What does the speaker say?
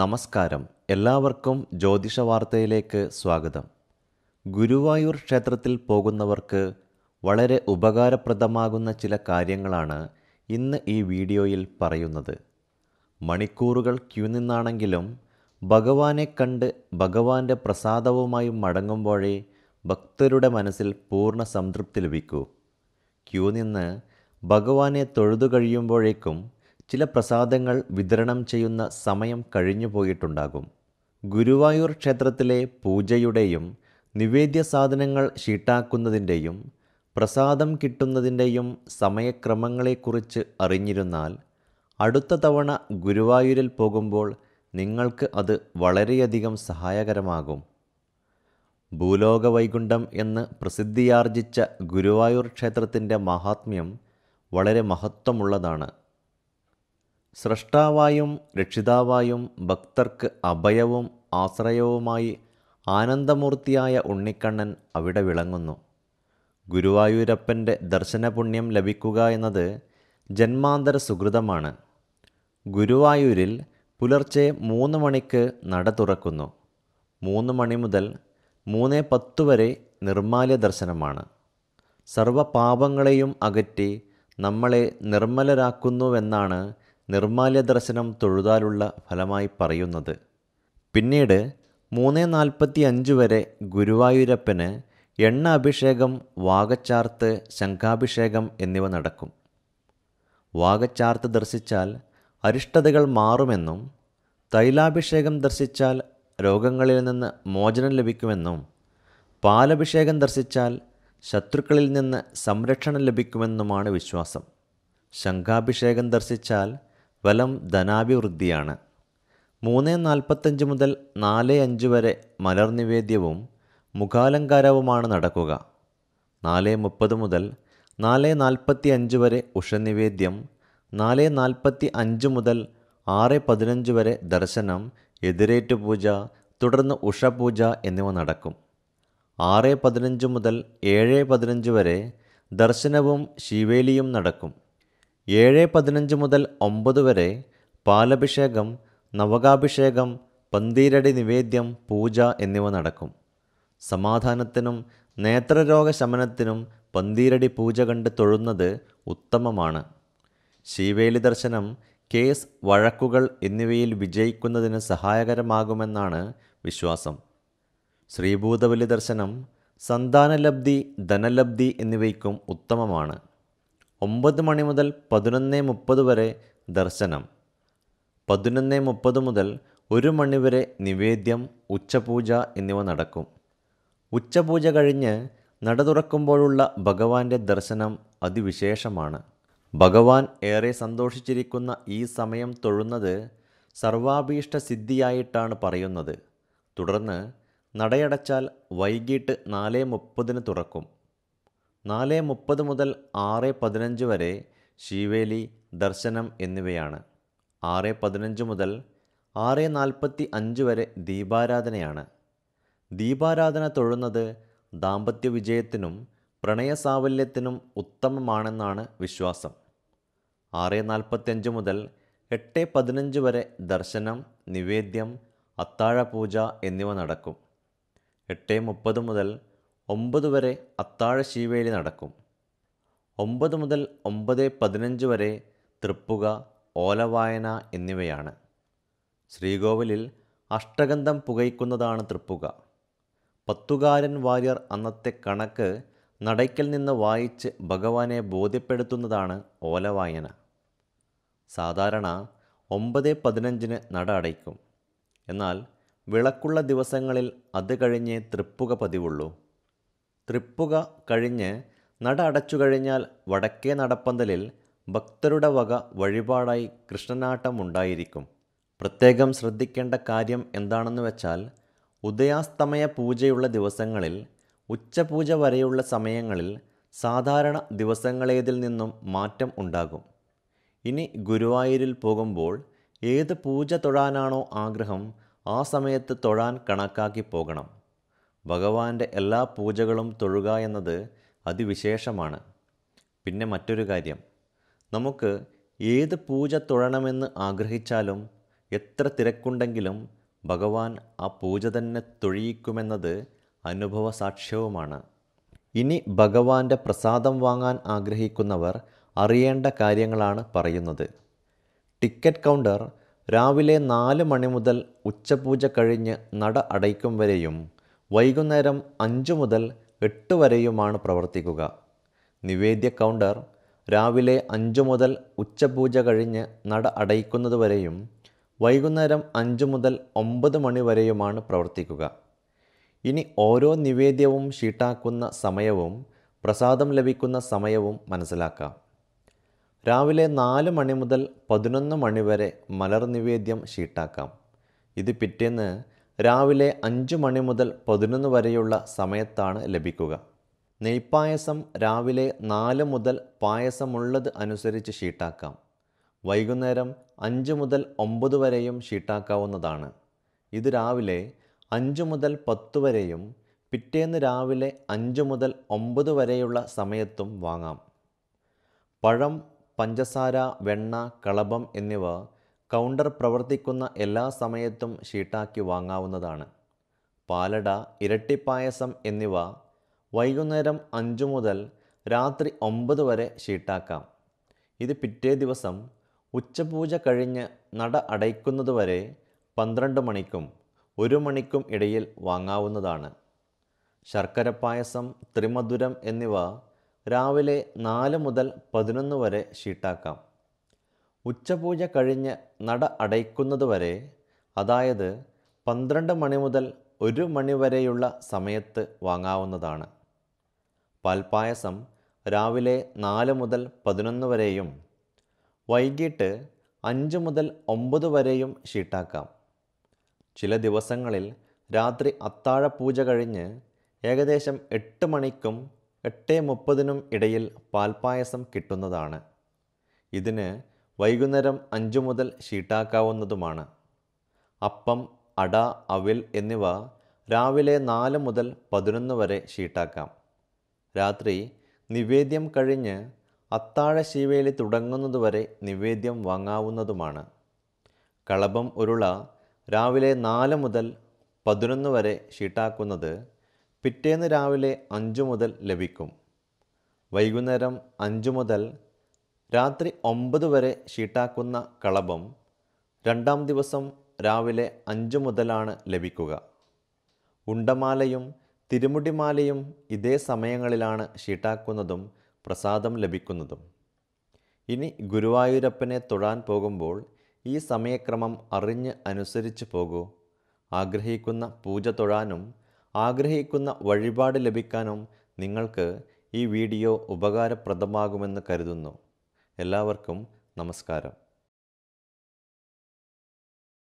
നമസ്കാരം എല്ലാവർക്കും ജ്യോതിഷ വാർത്തയിലേക്ക് സ്വാഗതം ഗുരുവായൂർ ക്ഷേത്രത്തിൽ പോകുന്നവർക്ക് വളരെ ഉപകാരപ്രദമാകുന്ന ചില കാര്യങ്ങളാണ് ഇന്ന് ഈ വീഡിയോയിൽ പറയുന്നത് മണിക്കൂറുകൾ ക്യൂ നിന്നാണെങ്കിലും ഭഗവാനെ കണ്ട് ഭഗവാന്റെ പ്രസാദവുമായി മടങ്ങുമ്പോഴേ ഭക്തരുടെ മനസ്സിൽ പൂർണ്ണ സംതൃപ്തി ലഭിക്കൂ ക്യൂ നിന്ന് ഭഗവാനെ തൊഴുതു കഴിയുമ്പോഴേക്കും ചില പ്രസാദങ്ങൾ വിതരണം ചെയ്യുന്ന സമയം കഴിഞ്ഞു പോയിട്ടുണ്ടാകും ഗുരുവായൂർ ക്ഷേത്രത്തിലെ പൂജയുടെയും നിവേദ്യ സാധനങ്ങൾ ഷീട്ടാക്കുന്നതിൻ്റെയും പ്രസാദം കിട്ടുന്നതിൻ്റെയും സമയക്രമങ്ങളെക്കുറിച്ച് അറിഞ്ഞിരുന്നാൽ അടുത്ത തവണ ഗുരുവായൂരിൽ പോകുമ്പോൾ നിങ്ങൾക്ക് അത് വളരെയധികം സഹായകരമാകും ഭൂലോക വൈകുണ്ഠം എന്ന് പ്രസിദ്ധിയാർജിച്ച ഗുരുവായൂർ ക്ഷേത്രത്തിൻ്റെ മഹാത്മ്യം വളരെ മഹത്വമുള്ളതാണ് സൃഷ്ടാവായും രക്ഷിതാവായും ഭക്തർക്ക് അഭയവും ആശ്രയവുമായി ആനന്ദമൂർത്തിയായ ഉണ്ണിക്കണ്ണൻ അവിടെ വിളങ്ങുന്നു ഗുരുവായൂരപ്പൻ്റെ ദർശനപുണ്യം ലഭിക്കുക എന്നത് ജന്മാന്തര സുഹൃതമാണ് ഗുരുവായൂരിൽ പുലർച്ചെ മൂന്ന് മണിക്ക് നട തുറക്കുന്നു മൂന്ന് മണി മുതൽ മൂന്ന് പത്ത് വരെ നിർമാല്യ ദർശനമാണ് സർവപാപങ്ങളെയും അകറ്റി നമ്മളെ നിർമ്മലരാക്കുന്നുവെന്നാണ് നിർമാല്യ ദർശനം തൊഴുതാലുള്ള ഫലമായി പറയുന്നത് പിന്നീട് മൂന്ന് നാൽപ്പത്തി അഞ്ച് വരെ ഗുരുവായൂരപ്പന് എണ്ണ അഭിഷേകം വാഗച്ചാർത്ത് ശംഖാഭിഷേകം എന്നിവ നടക്കും വാഗച്ചാർത്ത് ദർശിച്ചാൽ അരിഷ്ടതകൾ മാറുമെന്നും തൈലാഭിഷേകം ദർശിച്ചാൽ രോഗങ്ങളിൽ നിന്ന് മോചനം ലഭിക്കുമെന്നും പാലഭിഷേകം ദർശിച്ചാൽ ശത്രുക്കളിൽ നിന്ന് സംരക്ഷണം ലഭിക്കുമെന്നുമാണ് വിശ്വാസം ശംഖാഭിഷേകം ദർശിച്ചാൽ വലം ധനാഭിവൃദ്ധിയാണ് മൂന്ന് നാൽപ്പത്തഞ്ച് മുതൽ നാല് അഞ്ച് വരെ മലർനിവേദ്യവും മുഖാലങ്കാരവുമാണ് നടക്കുക നാല് മുപ്പത് മുതൽ നാല് നാൽപ്പത്തി അഞ്ച് വരെ ഉഷനിവേദ്യം നാല് നാൽപ്പത്തി അഞ്ച് മുതൽ ആറ് പതിനഞ്ച് വരെ ദർശനം എതിരേറ്റുപൂജ തുടർന്ന് ഉഷപൂജ എന്നിവ നടക്കും ആറ് പതിനഞ്ച് മുതൽ ഏഴ് പതിനഞ്ച് വരെ ദർശനവും ശിവേലിയും നടക്കും ഏഴ് പതിനഞ്ച് മുതൽ ഒമ്പത് വരെ പാലഭിഷേകം നവകാഭിഷേകം പന്തീരടി നിവേദ്യം പൂജ എന്നിവ നടക്കും സമാധാനത്തിനും നേത്രരോഗ ശമനത്തിനും പന്തീരടി പൂജ കണ്ട് തൊഴുന്നത് ഉത്തമമാണ് ശീവേലി ദർശനം കേസ് വഴക്കുകൾ എന്നിവയിൽ വിജയിക്കുന്നതിന് സഹായകരമാകുമെന്നാണ് വിശ്വാസം ശ്രീഭൂതബലി ദർശനം സന്താനലബ്ധി ധനലബ്ധി എന്നിവയ്ക്കും ഉത്തമമാണ് ഒമ്പത് മണി മുതൽ പതിനൊന്ന് മുപ്പത് വരെ ദർശനം പതിനൊന്ന് മുപ്പത് മുതൽ ഒരു മണിവരെ നിവേദ്യം ഉച്ചപൂജ എന്നിവ നടക്കും ഉച്ചപൂജ കഴിഞ്ഞ് നട തുറക്കുമ്പോഴുള്ള ഭഗവാന്റെ ദർശനം അതിവിശേഷമാണ് ഭഗവാൻ ഏറെ സന്തോഷിച്ചിരിക്കുന്ന ഈ സമയം തൊഴുന്നത് സർവാഭീഷ്ട സിദ്ധിയായിട്ടാണ് പറയുന്നത് തുടർന്ന് നടയടച്ചാൽ വൈകിട്ട് നാല് മുപ്പതിന് തുറക്കും നാല് മുപ്പത് മുതൽ ആറ് പതിനഞ്ച് വരെ ശീവേലി ദർശനം എന്നിവയാണ് ആറ് പതിനഞ്ച് മുതൽ ആറ് നാൽപ്പത്തി അഞ്ച് വരെ ദീപാരാധനയാണ് ദീപാരാധന തൊഴുന്നത് ദാമ്പത്യ വിജയത്തിനും പ്രണയസാവല്യത്തിനും ഉത്തമമാണെന്നാണ് വിശ്വാസം ആറ് നാൽപ്പത്തിയഞ്ച് മുതൽ എട്ട് പതിനഞ്ച് വരെ ദർശനം നിവേദ്യം അത്താഴപൂജ എന്നിവ നടക്കും എട്ട് മുപ്പത് മുതൽ ഒമ്പത് വരെ അത്താഴ ശീവേലി നടക്കും ഒമ്പത് മുതൽ ഒമ്പത് പതിനഞ്ച് വരെ തൃപ്പുക ഓലവായന എന്നിവയാണ് ശ്രീകോവിലിൽ അഷ്ടഗന്ധം പുകയ്ക്കുന്നതാണ് തൃപ്പുക പത്തുകാരൻ വാര്യർ അന്നത്തെ കണക്ക് നടയ്ക്കൽ നിന്ന് വായിച്ച് ഭഗവാനെ ബോധ്യപ്പെടുത്തുന്നതാണ് ഓലവായന സാധാരണ ഒമ്പത് പതിനഞ്ചിന് നട അടയ്ക്കും എന്നാൽ വിളക്കുള്ള ദിവസങ്ങളിൽ അത് കഴിഞ്ഞേ തൃപ്പുക പതിവുള്ളൂ തൃപ്പുക കഴിഞ്ഞ് നട കഴിഞ്ഞാൽ വടക്കേ നടപ്പന്തലിൽ ഭക്തരുടെ വക വഴിപാടായി ഉണ്ടായിരിക്കും പ്രത്യേകം ശ്രദ്ധിക്കേണ്ട കാര്യം എന്താണെന്ന് വെച്ചാൽ ഉദയാസ്തമയ പൂജയുള്ള ദിവസങ്ങളിൽ ഉച്ചപൂജ വരെയുള്ള സമയങ്ങളിൽ സാധാരണ ദിവസങ്ങളേതിൽ നിന്നും മാറ്റം ഉണ്ടാകും ഇനി ഗുരുവായൂരിൽ പോകുമ്പോൾ ഏത് പൂജ തൊഴാനാണോ ആഗ്രഹം ആ സമയത്ത് തൊഴാൻ കണക്കാക്കി പോകണം ഭഗവാന്റെ എല്ലാ പൂജകളും തൊഴുക എന്നത് അതിവിശേഷമാണ് പിന്നെ മറ്റൊരു കാര്യം നമുക്ക് ഏത് പൂജ തൊഴണമെന്ന് ആഗ്രഹിച്ചാലും എത്ര തിരക്കുണ്ടെങ്കിലും ഭഗവാൻ ആ പൂജ തന്നെ തൊഴിയിക്കുമെന്നത് അനുഭവ സാക്ഷ്യവുമാണ് ഇനി ഭഗവാന്റെ പ്രസാദം വാങ്ങാൻ ആഗ്രഹിക്കുന്നവർ അറിയേണ്ട കാര്യങ്ങളാണ് പറയുന്നത് ടിക്കറ്റ് കൗണ്ടർ രാവിലെ നാല് മണി മുതൽ ഉച്ചപൂജ കഴിഞ്ഞ് നട അടയ്ക്കും വരെയും വൈകുന്നേരം അഞ്ച് മുതൽ എട്ട് വരെയുമാണ് പ്രവർത്തിക്കുക നിവേദ്യ കൗണ്ടർ രാവിലെ അഞ്ച് മുതൽ ഉച്ചപൂജ കഴിഞ്ഞ് നട അടയ്ക്കുന്നതുവരെയും വൈകുന്നേരം അഞ്ച് മുതൽ ഒമ്പത് മണി വരെയുമാണ് പ്രവർത്തിക്കുക ഇനി ഓരോ നിവേദ്യവും ഷീട്ടാക്കുന്ന സമയവും പ്രസാദം ലഭിക്കുന്ന സമയവും മനസ്സിലാക്കാം രാവിലെ നാല് മണി മുതൽ പതിനൊന്ന് മണി വരെ മലർ നിവേദ്യം ഷീട്ടാക്കാം ഇത് പിറ്റേന്ന് രാവിലെ അഞ്ച് മണി മുതൽ പതിനൊന്ന് വരെയുള്ള സമയത്താണ് ലഭിക്കുക നെയ്പ്പായസം രാവിലെ നാല് മുതൽ പായസമുള്ളത് അനുസരിച്ച് ഷീട്ടാക്കാം വൈകുന്നേരം അഞ്ച് മുതൽ ഒമ്പത് വരെയും ഷീട്ടാക്കാവുന്നതാണ് ഇത് രാവിലെ അഞ്ച് മുതൽ പത്ത് വരെയും പിറ്റേന്ന് രാവിലെ അഞ്ച് മുതൽ ഒമ്പത് വരെയുള്ള സമയത്തും വാങ്ങാം പഴം പഞ്ചസാര വെണ്ണ കളഭം എന്നിവ കൗണ്ടർ പ്രവർത്തിക്കുന്ന എല്ലാ സമയത്തും ഷീട്ടാക്കി വാങ്ങാവുന്നതാണ് പാലട ഇരട്ടിപ്പായസം എന്നിവ വൈകുന്നേരം അഞ്ചു മുതൽ രാത്രി ഒമ്പത് വരെ ഷീട്ടാക്കാം ഇത് പിറ്റേ ദിവസം ഉച്ചപൂജ കഴിഞ്ഞ് നട അടയ്ക്കുന്നതുവരെ പന്ത്രണ്ട് മണിക്കും ഒരു മണിക്കും ഇടയിൽ വാങ്ങാവുന്നതാണ് ശർക്കര പായസം ത്രിമധുരം എന്നിവ രാവിലെ നാല് മുതൽ പതിനൊന്ന് വരെ ഷീട്ടാക്കാം ഉച്ചപൂജ കഴിഞ്ഞ് നട അടയ്ക്കുന്നതുവരെ അതായത് പന്ത്രണ്ട് മണി മുതൽ ഒരു മണി വരെയുള്ള സമയത്ത് വാങ്ങാവുന്നതാണ് പാൽപ്പായസം രാവിലെ നാല് മുതൽ പതിനൊന്ന് വരെയും വൈകിട്ട് അഞ്ച് മുതൽ ഒമ്പത് വരെയും ഷീട്ടാക്കാം ചില ദിവസങ്ങളിൽ രാത്രി അത്താഴപൂജ കഴിഞ്ഞ് ഏകദേശം എട്ട് മണിക്കും എട്ട് മുപ്പതിനും ഇടയിൽ പാൽപ്പായസം കിട്ടുന്നതാണ് ഇതിന് വൈകുന്നേരം അഞ്ചു മുതൽ ഷീട്ടാക്കാവുന്നതുമാണ് അപ്പം അട അവിൽ എന്നിവ രാവിലെ നാല് മുതൽ പതിനൊന്ന് വരെ ഷീട്ടാക്കാം രാത്രി നിവേദ്യം കഴിഞ്ഞ് അത്താഴ ശീവേലി തുടങ്ങുന്നതുവരെ നിവേദ്യം വാങ്ങാവുന്നതുമാണ് കളഭം ഉരുള രാവിലെ നാല് മുതൽ പതിനൊന്ന് വരെ ഷീട്ടാക്കുന്നത് പിറ്റേന്ന് രാവിലെ അഞ്ചു മുതൽ ലഭിക്കും വൈകുന്നേരം അഞ്ചു മുതൽ രാത്രി ഒമ്പത് വരെ ഷീട്ടാക്കുന്ന കളഭം രണ്ടാം ദിവസം രാവിലെ അഞ്ചു മുതലാണ് ലഭിക്കുക ഉണ്ടമാലയും തിരുമുടിമാലയും ഇതേ സമയങ്ങളിലാണ് ഷീട്ടാക്കുന്നതും പ്രസാദം ലഭിക്കുന്നതും ഇനി ഗുരുവായൂരപ്പനെ തൊഴാൻ പോകുമ്പോൾ ഈ സമയക്രമം അറിഞ്ഞ് അനുസരിച്ച് പോകൂ ആഗ്രഹിക്കുന്ന പൂജ തൊഴാനും ആഗ്രഹിക്കുന്ന വഴിപാട് ലഭിക്കാനും നിങ്ങൾക്ക് ഈ വീഡിയോ ഉപകാരപ്രദമാകുമെന്ന് കരുതുന്നു എല്ലാവർക്കും നമസ്കാരം